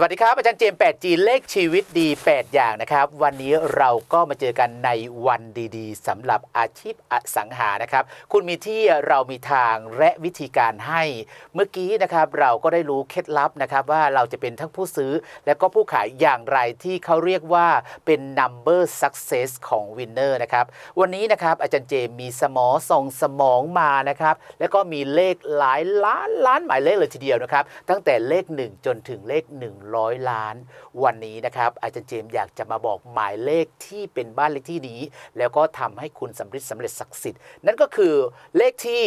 สวัสดีครับ อาจารย์เจมปด8 g เลขชีวิตดี 8 อย่างนะครับ วันนี้เราก็มาเจอกันในวันดีๆสำหรับอาชีพอสังหานะครับ คุณมีที่ เรามีทางและวิธีการให้ เมื่อกี้นะครับเราก็ได้รู้เคล็ดลับนะครับ ว่าเราจะเป็นทั้งผู้ซื้อ และก็ผู้ขายอย่างไรที่เขาเรียกว่าเป็น number success ของ winner นะครับ วันนี้นะครับอาจารย์เจมมีสมอส่งสมองมานะครับและก็มีเลขหลายล้านล้านหมายเลขเลยทีเดียวนะครับ ตั้งแต่เลข 1 จนถึงเลข1 100ล้านวันนี้นะครับ อาจารย์เจมอยากจะมาบอกหมายเลขที่เป็นบ้านเลขที่นี้แล้วก็ทำให้คุณสำเร็จสำเร็จศักดิ์สิทธิ์ นั่นก็คือเลขที่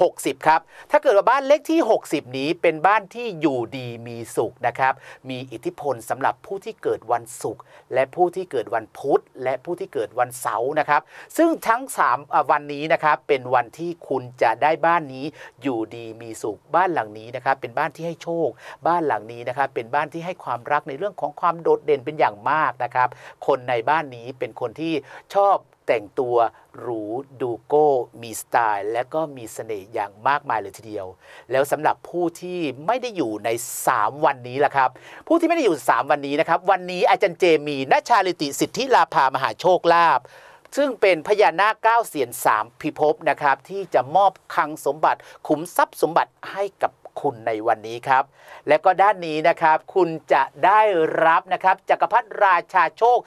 60 ครับ ถ้าเกิดว่าบ้านเลขที่ 60 นี้เป็นบ้านที่อยู่ดีมีสุขนะครับ มีอิทธิพลสำหรับผู้ที่เกิดวันศุกร์และผู้ที่เกิดวันพุธ และผู้ที่เกิดวันเสาร์นะครับ ซึ่งทั้ง 3 วันนี้นะครับเป็นวันที่คุณจะได้บ้านนี้อยู่ดีมีสุขบ้านหลังนี้นะครับเป็นบ้านที่ให้โชคบ้านหลังนี้นะครับเป็นบ้านที่ให้ความรักในเรื่องของความโดดเด่นเป็นอย่างมากนะครับ คนในบ้านนี้เป็นคนที่ชอบแต่งตัว หรูดูโก้มีสไตล์ และก็มีเสน่ห์อย่างมากมายเลยทีเดียว แล้วสำหรับผู้ที่ไม่ได้อยู่ใน 3 วันนี้ล่ะครับผู้ที่ไม่ได้อยู่ 3 วันนี้นะครับ วันนี้อาจารย์เจมีนัชาลิติสิทธิลาภามหาโชคลาภซึ่งเป็นพญานาคเก้าเสียนสามพิภพนะครับที่จะมอบคังสมบัติ ขุมทรัพย์สมบัติให้กับคุณ ในวันนี้ ครับ และก็ด้านนี้นะครับ คุณจะได้รับ นะครับ จักรพรรดิราชาโชค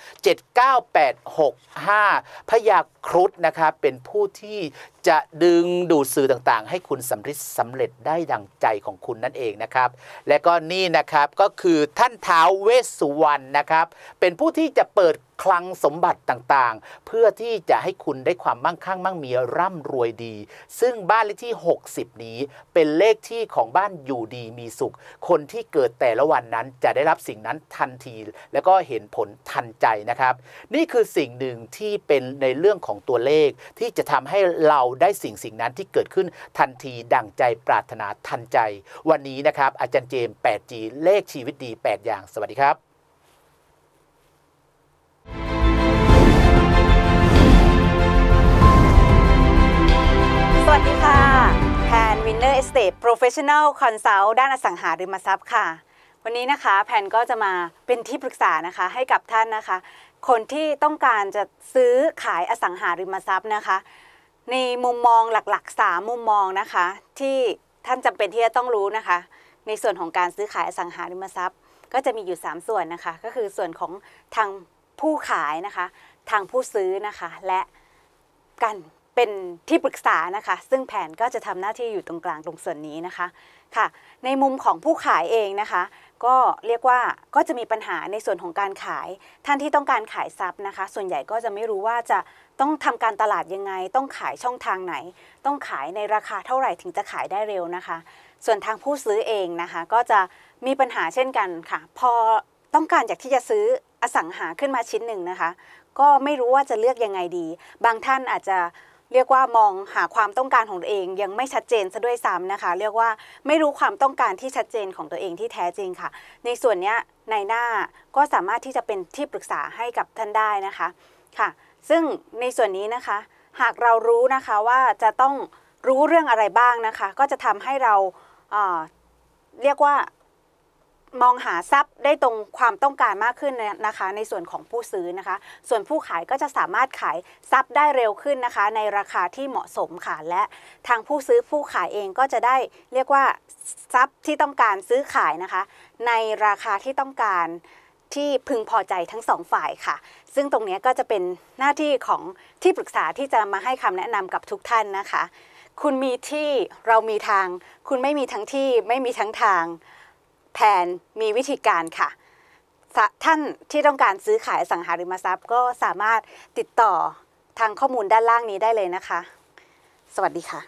79865 พยาครุฑนะครับ เป็นผู้ที่ จะ ดึงดูดสื่อต่างๆ ให้คุณสำริดสำเร็จได้ดังใจของคุณนั่นเองนะครับ และก็นี่นะครับก็คือท่านท้าวเวสสุวรรณนะครับ เป็นผู้ที่จะเปิดคลังสมบัติต่างๆ เพื่อที่จะให้คุณได้ความมั่งคั่งมั่งมีร่ำรวยดี ซึ่งบ้านเลขที่ 60 นี้ เป็นเลขที่ของบ้านอยู่ดีมีสุข คนที่เกิดแต่ละวันนั้นจะได้รับสิ่งนั้นทันที แล้วก็เห็นผลทันใจนะครับ นี่คือสิ่งหนึ่งที่เป็นในเรื่องของตัวเลข ที่จะทำให้เราได้สิ่งสิ่งนั้นที่เกิดขึ้นทันทีดั่งใจปรารถนาทันใจ วันนี้นะครับ อาจารย์เจม 8G เลขชีวิตดี 8 อย่าง สวัสดีครับวินเนอร์เอสเตทโปรเฟชชั่นอลคอนซัลท์ด้านอสังหาริมทรัพย์ค่ะ วันนี้นะคะแพนก็จะมาเป็นที่ปรึกษานะคะ ให้กับท่านนะคะ คนที่ต้องการจะซื้อขายอสังหาริมทรัพย์นะคะ ในมุมมองหลักๆ3มุมมองนะคะที่ท่านจำเป็นที่จะต้องรู้นะคะ ในส่วนของการซื้อขายอสังหาริมทรัพย์ ก็จะมีอยู่3ส่วนนะคะ ก็คือส่วนของทางผู้ขายนะคะ ทางผู้ซื้อนะคะ และการเป็นที่ปรึกษานะคะ ซึ่งแผนก็จะทำหน้าที่อยู่ตรงกลางตรงส่วนนี้นะคะ ค่ะ ในมุมของผู้ขายเองนะคะ ก็เรียกว่าก็จะมีปัญหาในส่วนของการขาย ท่านที่ต้องการขายทรัพย์นะคะ ส่วนใหญ่ก็จะไม่รู้ว่าจะต้องทำการตลาดยังไง ต้องขายช่องทางไหน ต้องขายในราคาเท่าไหร่ถึงจะขายได้เร็วนะคะ ส่วนทางผู้ซื้อเองนะคะ ก็จะมีปัญหาเช่นกันค่ะ พอต้องการอยากที่จะซื้ออสังหาขึ้นมาชิ้นหนึ่งนะคะ ก็ไม่รู้ว่าจะเลือกยังไงดี บางท่านอาจจะเรียกว่ามองหาความต้องการของตัวเองยังไม่ชัดเจนซะด้วยซ้ำนะคะ เรียกว่าไม่รู้ความต้องการที่ชัดเจนของตัวเองที่แท้จริงค่ะ ในส่วนนี้ในหน้าก็สามารถที่จะเป็นที่ปรึกษาให้กับท่านได้นะคะค่ะ ซึ่งในส่วนนี้นะคะ หากเรารู้นะคะว่าจะต้องรู้เรื่องอะไรบ้างนะคะ ก็จะทำให้เราเเรียกว่ามองหาทรัพย์ได้ตรงความต้องการมากขึ้นนะคะ ในส่วนของผู้ซื้อนะคะ ส่วนผู้ขายก็จะสามารถขายทรัพย์ได้เร็วขึ้นนะคะ ในราคาที่เหมาะสมค่ะและทางผู้ซื้อผู้ขายเองก็จะได้เรียกว่าทรัพย์ที่ต้องการซื้อขายนะคะ ในราคาที่ต้องการที่พึงพอใจทั้งสองฝ่ายค่ะ ซึ่งตรงนี้ก็จะเป็นหน้าที่ของที่ปรึกษาที่จะมาให้คำแนะนำกับทุกท่านนะคะ คุณมีที่เรามีทาง คุณไม่มีทั้งที่ไม่มีทั้งทางแผนมีวิธีการค่ะ ท่านที่ต้องการซื้อขายสังหาริมทรัพย์ ก็สามารถติดต่อทางข้อมูลด้านล่างนี้ได้เลยนะคะ สวัสดีค่ะ